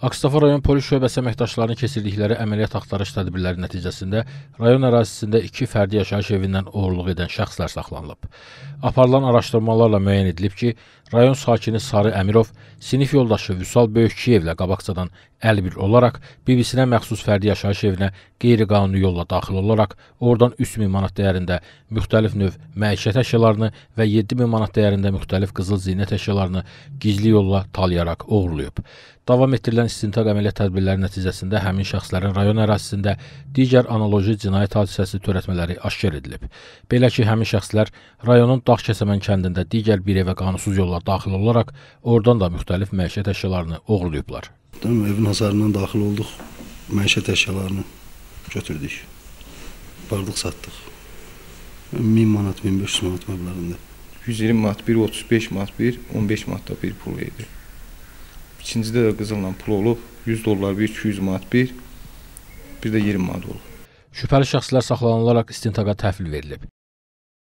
Ağstafa rayon polis şöbəsi əməkdaşlarının keçirdikləri əməliyyat axtarış tədbirləri nəticəsində rayon ərazisində 2 fərdi yaşayış evindən oğurluq edən şəxslər saxlanılıb. Aparılan araşdırmalarla müəyyən edilib ki, rayon sakini Sarı Əmirov sinif yoldaşı Vüsal Böyükkiyevlə qabaqcadan əlbir olaraq BBC-nə məxsus fərdi yaşayış evinə qeyri-qanuni yolla daxil olaraq oradan 3000 manat dəyərində müxtəlif növ məişət əşyalarını və 7000 manat dəyərində müxtəlif qızıl zinət əşyalarını gizli yolla talayaraq oğurlayıb. Davam etdirilən istintaq əməliyyat tədbirləri nəticəsində həmin şəxslərin rayon ərazisində digər analoji cinayət hadisəsi törətmələri aşkar edilib. Belə ki, həmin şəxslər rayonun Dağkəsəmən kəndində digər bir evə qanunsuz yolla daxil olaraq oradan da müxtəlif məişət əşyalarını oğurlayıblar. Dəm evin hasarından daxil olduq, məişət əşyalarını götürdük. Bardıq satdıq. 1000 manat, 1500 manat məbləğində. 120 manat, 135 manat, 1 15 manat da bir pul idi. İkincidə də qızılla pul olub. 100 dollar bir, 200 manat bir, bir də 20 manat olub. Şübhəli şəxslər saxlanılaraq istintaqa təhvil verilib.